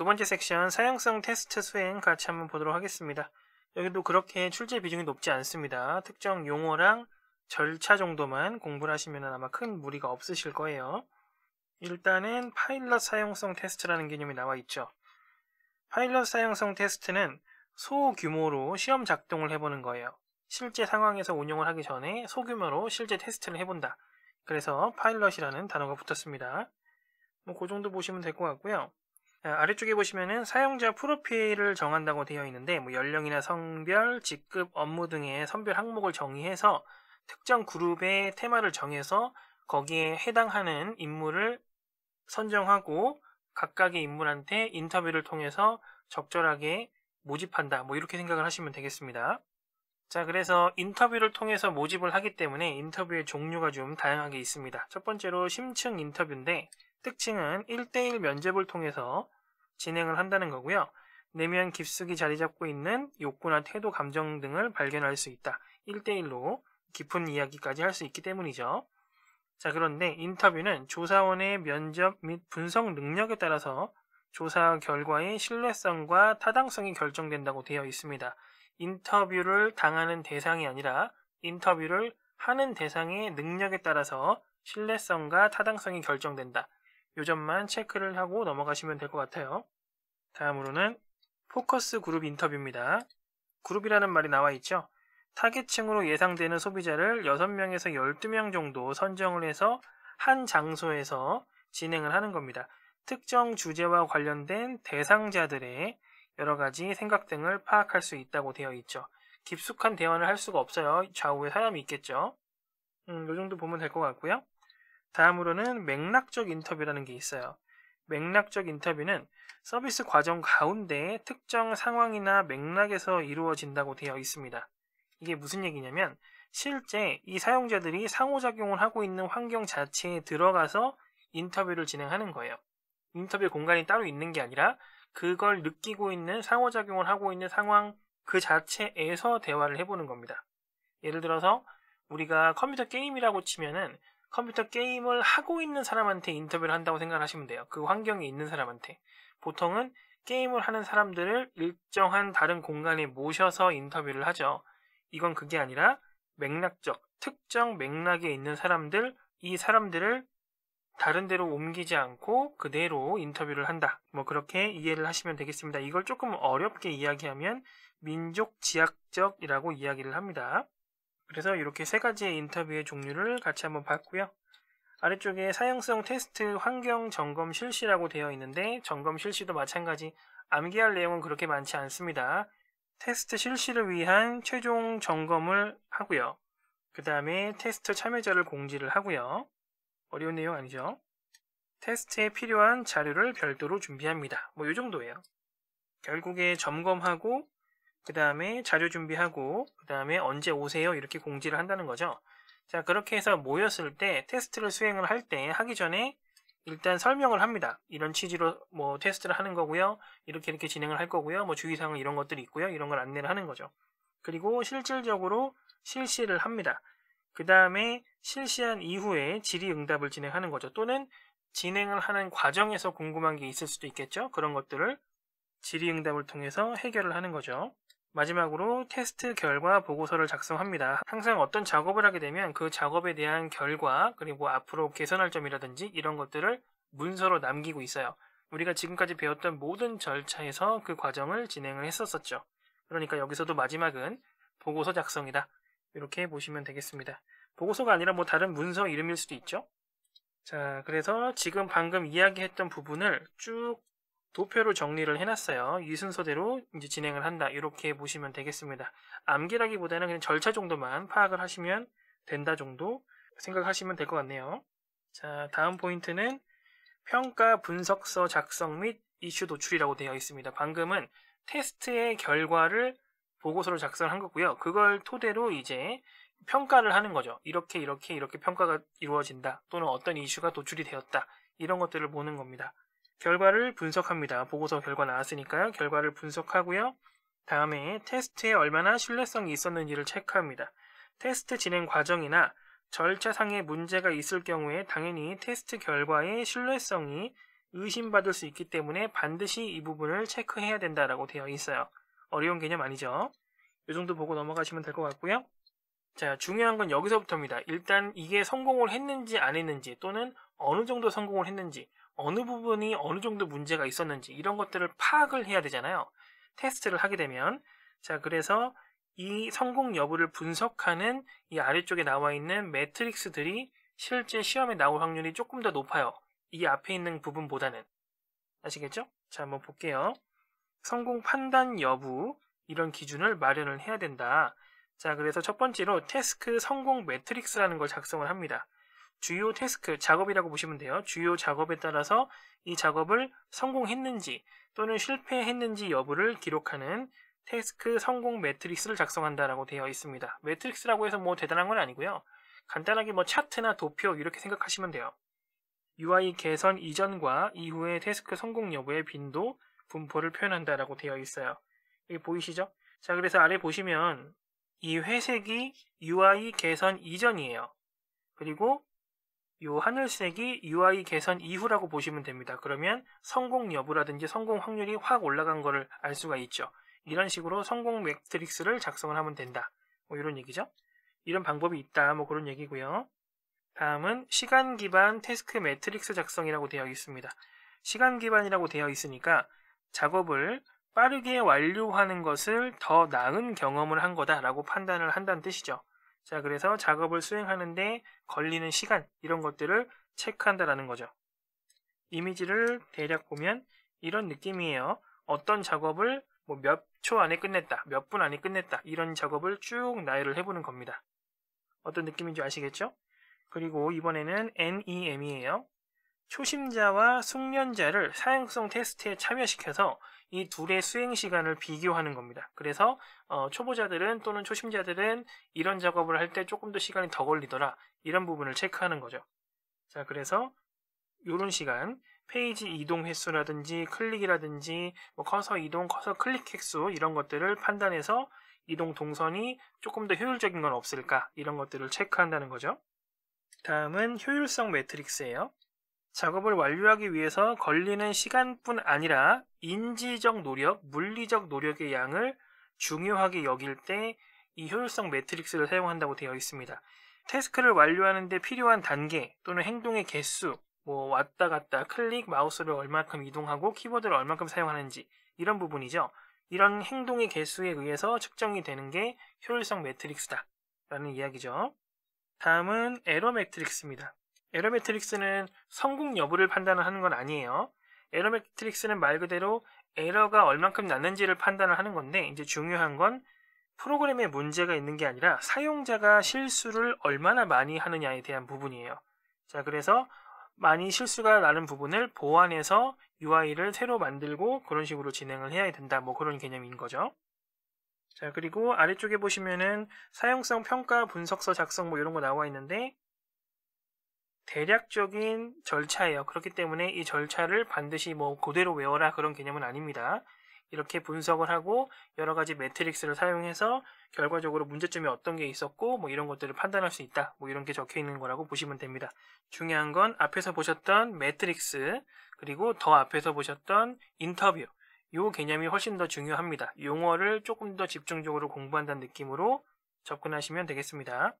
두 번째 섹션 사용성 테스트 수행 같이 한번 보도록 하겠습니다. 여기도 그렇게 출제 비중이 높지 않습니다. 특정 용어랑 절차 정도만 공부를 하시면 아마 큰 무리가 없으실 거예요. 일단은 파일럿 사용성 테스트라는 개념이 나와 있죠. 파일럿 사용성 테스트는 소규모로 시험 작동을 해보는 거예요. 실제 상황에서 운영을 하기 전에 소규모로 실제 테스트를 해본다. 그래서 파일럿이라는 단어가 붙었습니다. 뭐 그 정도 보시면 될 것 같고요. 예, 아래쪽에 보시면은 사용자 프로필을 정한다고 되어 있는데 뭐 연령이나 성별, 직급, 업무 등의 선별 항목을 정의해서 특정 그룹의 테마를 정해서 거기에 해당하는 인물을 선정하고 각각의 인물한테 인터뷰를 통해서 적절하게 모집한다. 뭐 이렇게 생각을 하시면 되겠습니다. 자, 그래서 인터뷰를 통해서 모집을 하기 때문에 인터뷰의 종류가 좀 다양하게 있습니다. 첫 번째로 심층 인터뷰인데 특징은 1대1 면접을 통해서 진행을 한다는 거고요. 내면 깊숙이 자리 잡고 있는 욕구나 태도, 감정 등을 발견할 수 있다. 1대1로 깊은 이야기까지 할 수 있기 때문이죠. 자, 그런데 인터뷰는 조사원의 면접 및 분석 능력에 따라서 조사 결과의 신뢰성과 타당성이 결정된다고 되어 있습니다. 인터뷰를 당하는 대상이 아니라 인터뷰를 하는 대상의 능력에 따라서 신뢰성과 타당성이 결정된다. 요 점만 체크를 하고 넘어가시면 될 것 같아요. 다음으로는 포커스 그룹 인터뷰입니다. 그룹이라는 말이 나와 있죠. 타겟층으로 예상되는 소비자를 6명에서 12명 정도 선정을 해서 한 장소에서 진행을 하는 겁니다. 특정 주제와 관련된 대상자들의 여러 가지 생각 등을 파악할 수 있다고 되어 있죠. 깊숙한 대화를 할 수가 없어요. 좌우에 사람이 있겠죠. 음, 이 정도 보면 될 것 같고요. 다음으로는 맥락적 인터뷰라는 게 있어요. 맥락적 인터뷰는 서비스 과정 가운데 특정 상황이나 맥락에서 이루어진다고 되어 있습니다. 이게 무슨 얘기냐면 실제 이 사용자들이 상호작용을 하고 있는 환경 자체에 들어가서 인터뷰를 진행하는 거예요. 인터뷰 공간이 따로 있는 게 아니라 그걸 느끼고 있는 상호작용을 하고 있는 상황 그 자체에서 대화를 해보는 겁니다. 예를 들어서 우리가 컴퓨터 게임이라고 치면은 컴퓨터 게임을 하고 있는 사람한테 인터뷰를 한다고 생각하시면 돼요. 그 환경에 있는 사람한테. 보통은 게임을 하는 사람들을 일정한 다른 공간에 모셔서 인터뷰를 하죠. 이건 그게 아니라 맥락적, 특정 맥락에 있는 사람들, 이 사람들을 다른 데로 옮기지 않고 그대로 인터뷰를 한다. 뭐 그렇게 이해를 하시면 되겠습니다. 이걸 조금 어렵게 이야기하면 민족 지학적이라고 이야기를 합니다. 그래서 이렇게 세 가지의 인터뷰의 종류를 같이 한번 봤고요. 아래쪽에 사용성 테스트 환경 점검 실시라고 되어 있는데 점검 실시도 마찬가지 암기할 내용은 그렇게 많지 않습니다. 테스트 실시를 위한 최종 점검을 하고요. 그 다음에 테스트 참여자를 공지를 하고요. 어려운 내용 아니죠? 테스트에 필요한 자료를 별도로 준비합니다. 뭐 이 정도예요. 결국에 점검하고 그 다음에 자료 준비하고 그 다음에 언제 오세요 이렇게 공지를 한다는 거죠. 자 그렇게 해서 모였을 때 테스트를 수행을 할 때 하기 전에 일단 설명을 합니다. 이런 취지로 뭐 테스트를 하는 거고요. 이렇게 이렇게 진행을 할 거고요. 뭐 주의사항 이런 것들이 있고요. 이런 걸 안내를 하는 거죠. 그리고 실질적으로 실시를 합니다. 그 다음에 실시한 이후에 질의응답을 진행하는 거죠. 또는 진행을 하는 과정에서 궁금한 게 있을 수도 있겠죠. 그런 것들을 질의응답을 통해서 해결을 하는 거죠. 마지막으로 테스트 결과 보고서를 작성합니다. 항상 어떤 작업을 하게 되면 그 작업에 대한 결과 그리고 뭐 앞으로 개선할 점이라든지 이런 것들을 문서로 남기고 있어요. 우리가 지금까지 배웠던 모든 절차에서 그 과정을 진행을 했었었죠. 그러니까 여기서도 마지막은 보고서 작성이다. 이렇게 보시면 되겠습니다. 보고서가 아니라 뭐 다른 문서 이름일 수도 있죠. 자, 그래서 지금 방금 이야기했던 부분을 쭉 도표로 정리를 해놨어요. 이 순서대로 이제 진행을 한다. 이렇게 보시면 되겠습니다. 암기라기보다는 그냥 절차 정도만 파악을 하시면 된다 정도 생각하시면 될 것 같네요. 자, 다음 포인트는 평가 분석서 작성 및 이슈 도출이라고 되어 있습니다. 방금은 테스트의 결과를 보고서로 작성한 거고요. 그걸 토대로 이제 평가를 하는 거죠. 이렇게 이렇게 이렇게 평가가 이루어진다. 또는 어떤 이슈가 도출이 되었다. 이런 것들을 보는 겁니다. 결과를 분석합니다. 보고서 결과 나왔으니까요. 결과를 분석하고요. 다음에 테스트에 얼마나 신뢰성이 있었는지를 체크합니다. 테스트 진행 과정이나 절차상의 문제가 있을 경우에 당연히 테스트 결과의 신뢰성이 의심받을 수 있기 때문에 반드시 이 부분을 체크해야 된다라고 되어 있어요. 어려운 개념 아니죠? 이 정도 보고 넘어가시면 될 것 같고요. 자, 중요한 건 여기서부터입니다. 일단 이게 성공을 했는지 안 했는지 또는 어느 정도 성공을 했는지 어느 부분이 어느 정도 문제가 있었는지 이런 것들을 파악을 해야 되잖아요. 테스트를 하게 되면 자 그래서 이 성공 여부를 분석하는 이 아래쪽에 나와 있는 매트릭스들이 실제 시험에 나올 확률이 조금 더 높아요. 이 앞에 있는 부분보다는 아시겠죠? 자 한번 볼게요. 성공 판단 여부 이런 기준을 마련을 해야 된다. 자 그래서 첫 번째로 테스크 성공 매트릭스라는 걸 작성을 합니다. 주요 태스크, 작업이라고 보시면 돼요. 주요 작업에 따라서 이 작업을 성공했는지 또는 실패했는지 여부를 기록하는 태스크 성공 매트릭스를 작성한다라고 되어 있습니다. 매트릭스라고 해서 뭐 대단한 건 아니고요. 간단하게 뭐 차트나 도표 이렇게 생각하시면 돼요. UI 개선 이전과 이후의 태스크 성공 여부의 빈도, 분포를 표현한다라고 되어 있어요. 여기 보이시죠? 자, 그래서 아래 보시면 이 회색이 UI 개선 이전이에요. 그리고 요 하늘색이 UI 개선 이후라고 보시면 됩니다. 그러면 성공 여부라든지 성공 확률이 확 올라간 것을 알 수가 있죠. 이런 식으로 성공 매트릭스를 작성을 하면 된다. 뭐 이런 얘기죠. 이런 방법이 있다. 뭐 그런 얘기고요. 다음은 시간 기반 태스크 매트릭스 작성이라고 되어 있습니다. 시간 기반이라고 되어 있으니까 작업을 빠르게 완료하는 것을 더 나은 경험을 한 거다라고 판단을 한다는 뜻이죠. 자, 그래서 작업을 수행하는데 걸리는 시간 이런 것들을 체크한다라는 거죠. 이미지를 대략 보면 이런 느낌이에요. 어떤 작업을 뭐몇초 안에 끝냈다, 몇 분 안에 끝냈다 이런 작업을 쭉 나열을 해보는 겁니다. 어떤 느낌인지 아시겠죠? 그리고 이번에는 NEM이에요. 초심자와 숙련자를 사용성 테스트에 참여시켜서 이 둘의 수행 시간을 비교하는 겁니다. 그래서 어, 초보자들은 또는 초심자들은 이런 작업을 할 때 조금 더 시간이 더 걸리더라 이런 부분을 체크하는 거죠. 자 그래서 이런 시간 페이지 이동 횟수라든지 클릭이라든지 뭐 커서 이동, 커서 클릭 횟수 이런 것들을 판단해서 이동 동선이 조금 더 효율적인 건 없을까 이런 것들을 체크한다는 거죠. 다음은 효율성 매트릭스예요. 작업을 완료하기 위해서 걸리는 시간뿐 아니라 인지적 노력, 물리적 노력의 양을 중요하게 여길 때 이 효율성 매트릭스를 사용한다고 되어 있습니다. 태스크를 완료하는데 필요한 단계 또는 행동의 개수, 뭐 왔다 갔다 클릭, 마우스를 얼만큼 이동하고 키보드를 얼만큼 사용하는지 이런 부분이죠. 이런 행동의 개수에 의해서 측정이 되는 게 효율성 매트릭스다 라는 이야기죠. 다음은 에러 매트릭스입니다. 에러 매트릭스는 성공 여부를 판단하는 건 아니에요. 에러 매트릭스는 말 그대로 에러가 얼만큼 났는지를 판단을 하는 건데 이제 중요한 건 프로그램에 문제가 있는 게 아니라 사용자가 실수를 얼마나 많이 하느냐에 대한 부분이에요. 자, 그래서 많이 실수가 나는 부분을 보완해서 UI를 새로 만들고 그런 식으로 진행을 해야 된다. 뭐 그런 개념인 거죠. 자, 그리고 아래쪽에 보시면은 사용성 평가 분석서 작성 뭐 이런 거 나와 있는데 대략적인 절차예요. 그렇기 때문에 이 절차를 반드시 뭐 그대로 외워라 그런 개념은 아닙니다. 이렇게 분석을 하고 여러 가지 매트릭스를 사용해서 결과적으로 문제점이 어떤 게 있었고 뭐 이런 것들을 판단할 수 있다. 뭐 이런 게 적혀 있는 거라고 보시면 됩니다. 중요한 건 앞에서 보셨던 매트릭스 그리고 더 앞에서 보셨던 인터뷰 이 개념이 훨씬 더 중요합니다. 용어를 조금 더 집중적으로 공부한다는 느낌으로 접근하시면 되겠습니다.